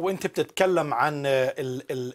وانت بتتكلم عن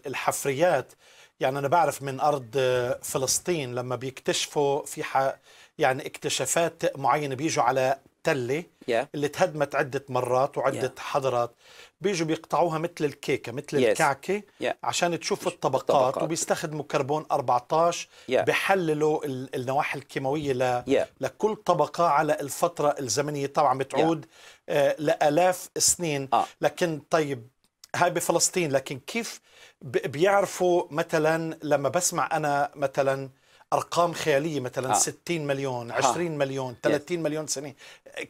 الحفريات يعني انا بعرف من ارض فلسطين لما بيكتشفوا في ح... يعني اكتشافات معينه بيجوا على تله yeah. اللي تهدمت عده مرات وعده yeah. حضارات بيجوا بيقطعوها مثل الكيكه مثل yes. الكعكه yeah. عشان تشوفوا الطبقات, الطبقات وبيستخدموا كربون 14 yeah. بحللوا النواحي الكيماويه ل... yeah. لكل طبقه على الفتره الزمنيه طبعا بتعود yeah. آه لالاف السنين آه. لكن طيب هاي بفلسطين لكن كيف بيعرفوا مثلا لما بسمع انا مثلا ارقام خياليه مثلا آه. 60 مليون 20 آه. مليون 30 يس. مليون سنه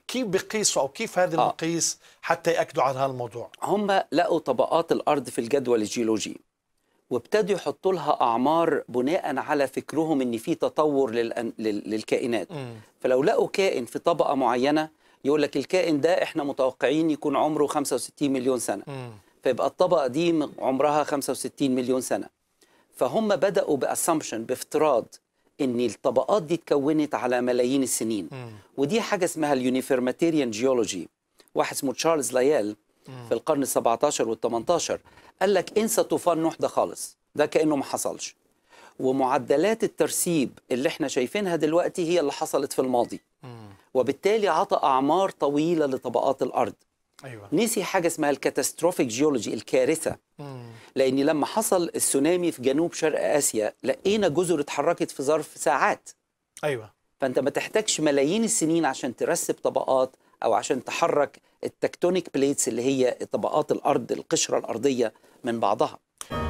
كيف بيقيسوا او كيف هذا آه. المقيس حتى ياكدوا على هذا الموضوع هم لقوا طبقات الارض في الجدول الجيولوجي وابتدوا يحطوا لها اعمار بناء على فكرهم ان في تطور للأن... لل... للكائنات م. فلو لقوا كائن في طبقه معينه يقول لك الكائن ده احنا متوقعين يكون عمره 65 مليون سنه م. فيبقى الطبقه دي عمرها 65 مليون سنه فهم بداوا باسامبشن بافتراض ان الطبقات دي اتكونت على ملايين السنين مم. ودي حاجه اسمها اليونيفيرماتيريان جيولوجي واحد اسمه تشارلز لايال في القرن ال17 وال18 قال لك انسى طوفان نوح ده خالص ده كانه ما حصلش ومعدلات الترسيب اللي احنا شايفينها دلوقتي هي اللي حصلت في الماضي مم. وبالتالي عطى اعمار طويله لطبقات الارض أيوة. نسي حاجه اسمها الكاتاستروفيك جيولوجي الكارثه مم. لان لما حصل السونامي في جنوب شرق اسيا لقينا جزر اتحركت في ظرف ساعات ايوه فانت ما تحتاجش ملايين السنين عشان ترسب طبقات او عشان تحرك التكتونيك بليتس اللي هي طبقات الارض القشره الارضيه من بعضها